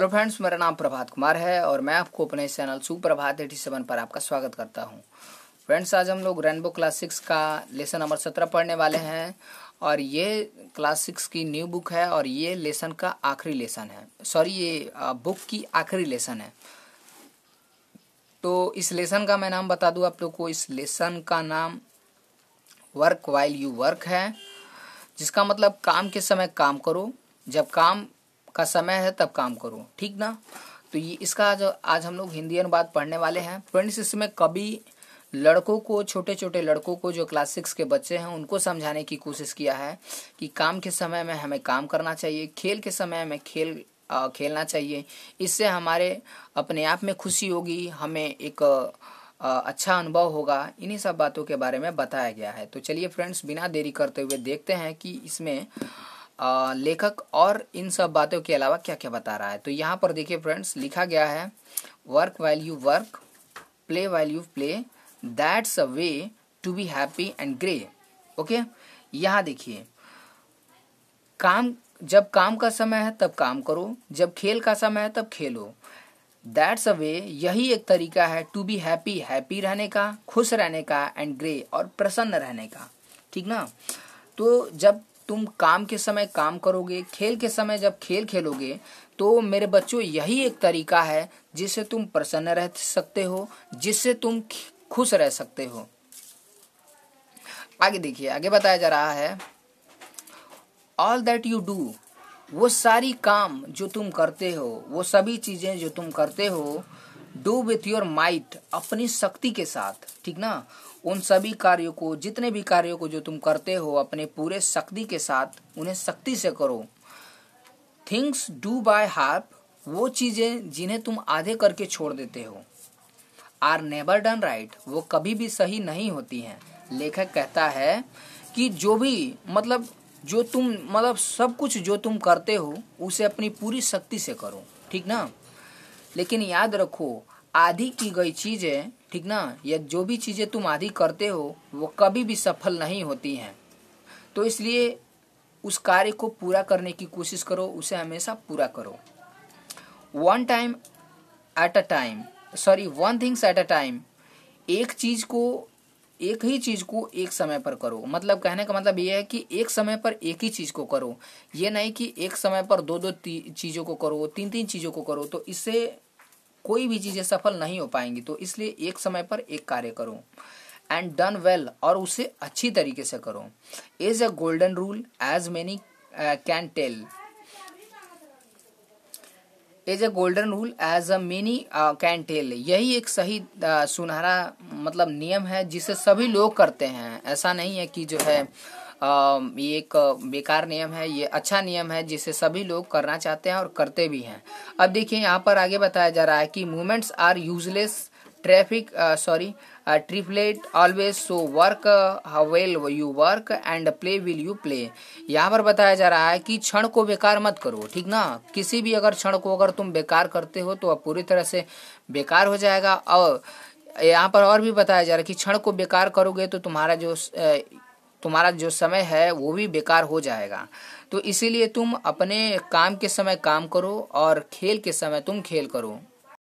hello friends मेरा नाम प्रभात कुमार है और मैं आपको अपने चैनल सुप्रभात एटी सेवन पर आपका स्वागत करता हूं फ्रेंड्स आज हम लोग रेनबो क्लासिक्स का लेसन नंबर सत्रह पढ़ने वाले हैं और ये क्लास सिक्स की न्यू बुक है और ये लेसन का आखिरी लेसन है सॉरी ये बुक की आखिरी लेसन है तो इस लेसन का मैं नाम बता दूँ आप लोग को इस लेसन का नाम वर्क वाइल यू वर्क है जिसका मतलब काम के समय काम करो जब काम का समय है तब काम करूँ ठीक ना तो ये इसका जो आज हम लोग हिंदी अनुवाद पढ़ने वाले हैं फ्रेंड्स इसमें कभी लड़कों को छोटे छोटे लड़कों को जो क्लास सिक्स के बच्चे हैं उनको समझाने की कोशिश किया है कि काम के समय में हमें काम करना चाहिए खेल के समय में खेल खेलना चाहिए इससे हमारे अपने आप में खुशी होगी हमें एक अच्छा अनुभव होगा इन्हीं सब बातों के बारे में बताया गया है तो चलिए फ्रेंड्स बिना देरी करते हुए देखते हैं कि इसमें लेखक और इन सब बातों के अलावा क्या क्या बता रहा है तो यहाँ पर देखिए फ्रेंड्स लिखा गया है work well you work play well you play that's a way to be happy and grey okay यहाँ देखिए काम जब काम का समय है तब काम करो जब खेल का समय है तब खेलो दैट्स अ वे यही एक तरीका है टू बी हैप्पी हैप्पी रहने का खुश रहने का एंड ग्रे और प्रसन्न रहने का ठीक ना तो जब तुम काम के समय काम करोगे खेल के समय जब खेल खेलोगे तो मेरे बच्चों यही एक तरीका है जिससे तुम प्रसन्न रह सकते हो जिससे तुम खुश रह सकते हो आगे देखिए आगे बताया जा रहा है ऑल दैट यू डू वो सारी काम जो तुम करते हो वो सभी चीज़ें जो तुम करते हो डू विथ योर माइट अपनी शक्ति के साथ ठीक ना उन सभी कार्यों को जितने भी कार्यों को जो तुम करते हो अपने पूरे शक्ति के साथ उन्हें शक्ति से करो थिंग्स डू बाय हाफ वो चीज़ें जिन्हें तुम आधे करके छोड़ देते हो आर नेवर डन राइट वो कभी भी सही नहीं होती हैं लेखक कहता है कि जो भी मतलब जो तुम मतलब सब कुछ जो तुम करते हो उसे अपनी पूरी शक्ति से करो ठीक ना लेकिन याद रखो आधी की गई चीज़ें ठीक ना या जो भी चीज़ें तुम आधी करते हो वो कभी भी सफल नहीं होती हैं तो इसलिए उस कार्य को पूरा करने की कोशिश करो उसे हमेशा पूरा करो one time at a time sorry one things at a time एक चीज़ को एक ही चीज़ को एक समय पर करो मतलब कहने का मतलब ये है कि एक समय पर एक ही चीज़ को करो ये नहीं कि एक समय पर दो दो चीज़ों को करो तीन तीन चीज़ों को करो तो इससे कोई भी चीज़ें सफल नहीं हो पाएंगी तो इसलिए एक समय पर एक कार्य करो एंड डन वेल और उसे अच्छी तरीके से करो is a golden rule as many can tell is a golden rule as a many can tell यही एक सही uh, सुनहरा मतलब नियम है जिसे सभी लोग करते हैं ऐसा नहीं है कि जो है ये एक बेकार नियम है ये अच्छा नियम है जिसे सभी लोग करना चाहते हैं और करते भी हैं अब देखिए यहाँ पर आगे बताया जा रहा है कि movements are useless traffic sorry triplet always so work well you work and play will you play यहाँ पर बताया जा रहा है कि क्षण को बेकार मत करो ठीक ना किसी भी अगर क्षण को अगर तुम बेकार करते हो तो अब पूरी तरह से बेकार हो जाएगा और यहाँ पर और भी बताया जा रहा है कि क्षण को बेकार करोगे तो तुम्हारा जो तुम्हारा जो समय है वो भी बेकार हो जाएगा तो इसीलिए तुम अपने काम के समय काम करो और खेल के समय तुम खेल करो